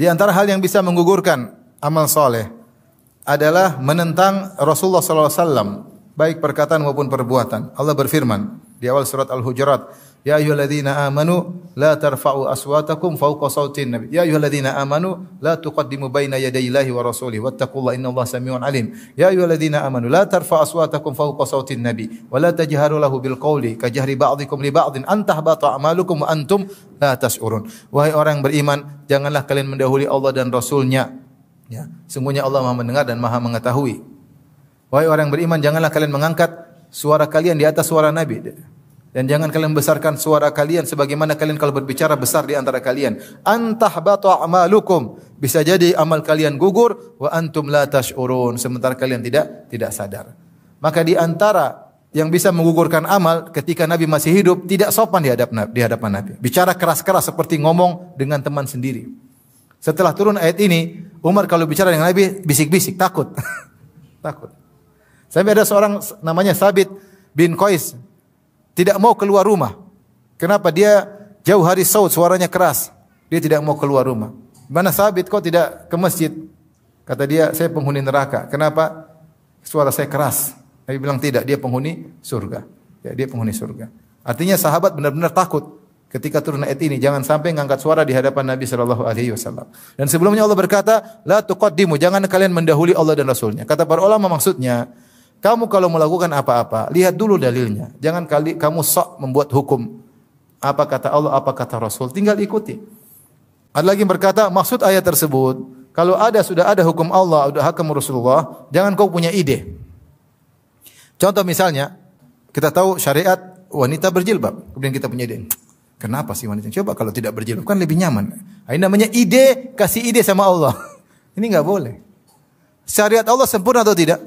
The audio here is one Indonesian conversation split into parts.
Di antara hal yang bisa menggugurkan amal soleh adalah menentang Rasulullah SAW, baik perkataan maupun perbuatan. Allah berfirman di awal surat Al-Hujurat, Ya ayyuhalladzina amanu la tarfa'u aswatakum fawqa sawtin nabi. Ya ayyuhalladzina amanu la tuqaddimu baina yadayillahi wa rasulihi wattaqullaha innallaha samii'un alim. Ya ayyuhalladzina amanu la tarfa'u aswatakum fawqa sawtin nabi wa la tajharu lahu bil qawli ka jahri ba'dikum li ba'din an tahbata a'malukum wa antum la tas'urun. Wahai orang beriman, janganlah kalian mendahului Allah dan Rasulnya. Ya, sungguhnya Allah Maha mendengar dan Maha mengetahui. Wahai orang beriman, janganlah kalian mengangkat suara kalian di atas suara Nabi. Dan jangan kalian besarkan suara kalian sebagaimana kalian kalau berbicara besar di antara kalian. Antah batu amalukum. Bisa jadi amal kalian gugur wa antum la tashurun sementara kalian tidak tidak sadar. Maka di antara yang bisa menggugurkan amal ketika Nabi masih hidup tidak sopan di hadapan Nabi. Bicara keras-keras seperti ngomong dengan teman sendiri. Setelah turun ayat ini, Umar kalau bicara dengan Nabi bisik-bisik takut. takut. Saya ada seorang namanya Sabit bin Qais tidak mau keluar rumah. Kenapa dia jauh hari saud suaranya keras. Dia tidak mau keluar rumah. Mana sabit kau tidak ke masjid? Kata dia, saya penghuni neraka. Kenapa? Suara saya keras. Nabi bilang tidak, dia penghuni surga. Ya, dia penghuni surga. Artinya sahabat benar-benar takut ketika turun ayat ini jangan sampai ngangkat suara di hadapan Nabi sallallahu alaihi wasallam. Dan sebelumnya Allah berkata, "La tuqaddimu," jangan kalian mendahului Allah dan Rasulnya. Kata para ulama maksudnya, kamu kalau melakukan apa-apa, lihat dulu dalilnya. Jangan kali kamu sok membuat hukum. Apa kata Allah, apa kata Rasul. Tinggal ikuti. Ada lagi yang berkata, maksud ayat tersebut, kalau ada, sudah ada hukum Allah, sudah hakam Rasulullah, jangan kau punya ide. Contoh misalnya, kita tahu syariat wanita berjilbab. Kemudian kita punya ide. Kenapa sih wanita? Coba kalau tidak berjilbab kan lebih nyaman. Ini namanya ide, kasih ide sama Allah. Ini nggak boleh. Syariat Allah sempurna atau tidak?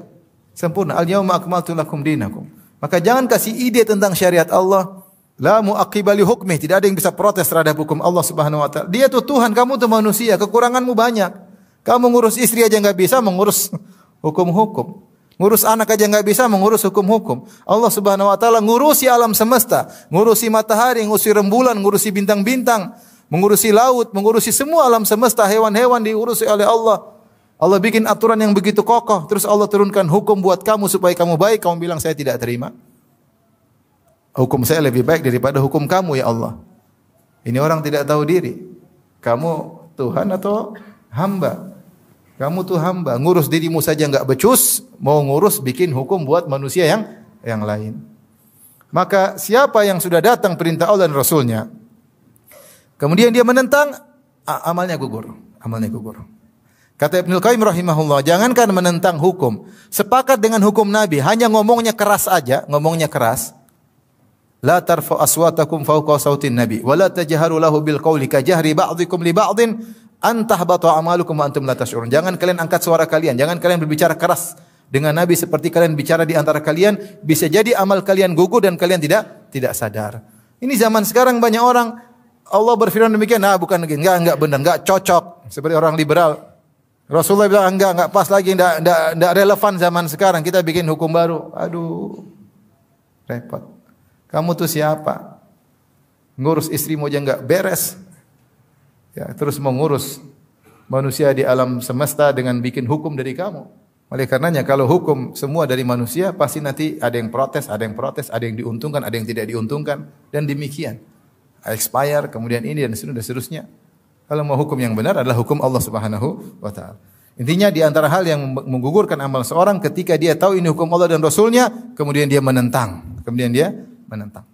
sempurna. Al yauma akmaltu lakum dinakum. Maka jangan kasih ide tentang syariat Allah. La muaqibali hukmi, tidak ada yang bisa protes terhadap hukum Allah Subhanahu wa taala. Dia tuh Tuhan, kamu tuh manusia, kekuranganmu banyak. Kamu ngurus istri aja nggak bisa, mengurus hukum-hukum. Ngurus anak aja nggak bisa, mengurus hukum-hukum. Allah Subhanahu wa taala ngurusi alam semesta, ngurusi matahari, ngurusi rembulan, ngurusi bintang-bintang, mengurusi laut, mengurusi semua alam semesta, hewan-hewan diurusi oleh Allah. Allah bikin aturan yang begitu kokoh, terus Allah turunkan hukum buat kamu supaya kamu baik, kamu bilang saya tidak terima. Hukum saya lebih baik daripada hukum kamu ya Allah. Ini orang tidak tahu diri. Kamu Tuhan atau hamba? Kamu tuh hamba, ngurus dirimu saja nggak becus, mau ngurus bikin hukum buat manusia yang yang lain. Maka siapa yang sudah datang perintah Allah dan Rasulnya, kemudian dia menentang, amalnya gugur, amalnya gugur. Kata Ibnu Qayyim rahimahullah, jangankan menentang hukum, sepakat dengan hukum Nabi, hanya ngomongnya keras aja, ngomongnya keras. La tarfa aswatakum fawqa sautin nabi wa la tajharu lahu bil qawli ka jahri ba'dikum li ba'din antah batu amalukum wa antum la tash'urun. Jangan kalian angkat suara kalian, jangan kalian berbicara keras dengan Nabi seperti kalian bicara di antara kalian, bisa jadi amal kalian gugur dan kalian tidak tidak sadar. Ini zaman sekarang banyak orang Allah berfirman demikian, nah bukan enggak enggak benar, enggak cocok seperti orang liberal Rasulullah bilang enggak, enggak pas lagi, enggak, enggak, enggak relevan zaman sekarang. Kita bikin hukum baru. Aduh, repot. Kamu tuh siapa? Ngurus istrimu aja enggak beres. Ya, terus mengurus manusia di alam semesta dengan bikin hukum dari kamu. Oleh karenanya kalau hukum semua dari manusia pasti nanti ada yang protes, ada yang protes, ada yang diuntungkan, ada yang tidak diuntungkan dan demikian. Expire, kemudian ini dan seterusnya. Kalau mau hukum yang benar adalah hukum Allah Subhanahu wa taala. Intinya di antara hal yang menggugurkan amal seorang ketika dia tahu ini hukum Allah dan Rasulnya, kemudian dia menentang. Kemudian dia menentang.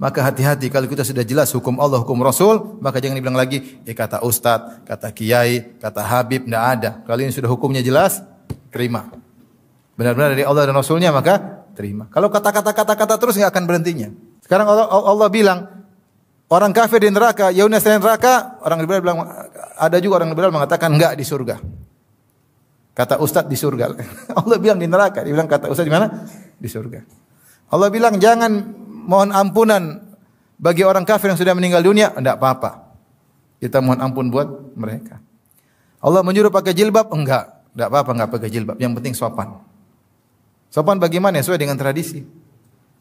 Maka hati-hati kalau kita sudah jelas hukum Allah, hukum Rasul, maka jangan dibilang lagi, eh kata Ustadz, kata Kiai, kata Habib, tidak ada. Kalau ini sudah hukumnya jelas, terima. Benar-benar dari Allah dan Rasulnya, maka terima. Kalau kata-kata kata-kata terus nggak akan berhentinya. Sekarang Allah, Allah bilang, orang kafir di neraka, Yahudi Nasrani neraka, orang liberal bilang ada juga orang liberal mengatakan enggak di surga. Kata ustaz di surga. Allah bilang di neraka, dia bilang kata ustaz di mana? Di surga. Allah bilang jangan mohon ampunan bagi orang kafir yang sudah meninggal dunia, enggak apa-apa. Kita mohon ampun buat mereka. Allah menyuruh pakai jilbab? Enggak. Enggak apa-apa enggak pakai jilbab, yang penting sopan. Sopan bagaimana? Ya, sesuai dengan tradisi.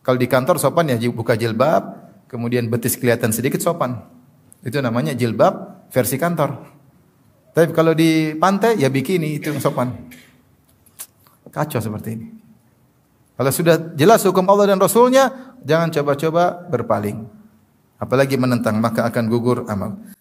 Kalau di kantor sopan ya buka jilbab, kemudian betis kelihatan sedikit sopan. Itu namanya jilbab versi kantor. Tapi kalau di pantai ya bikini itu yang sopan. Kacau seperti ini. Kalau sudah jelas hukum Allah dan Rasulnya, jangan coba-coba berpaling. Apalagi menentang, maka akan gugur amal.